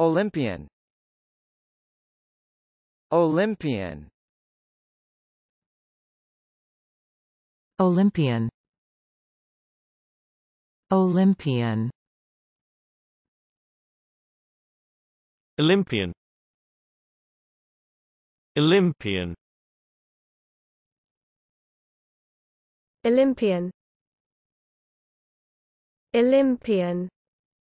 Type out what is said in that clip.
Olympian Olympian Olympian Olympian Olympian Olympian Olympian Olympian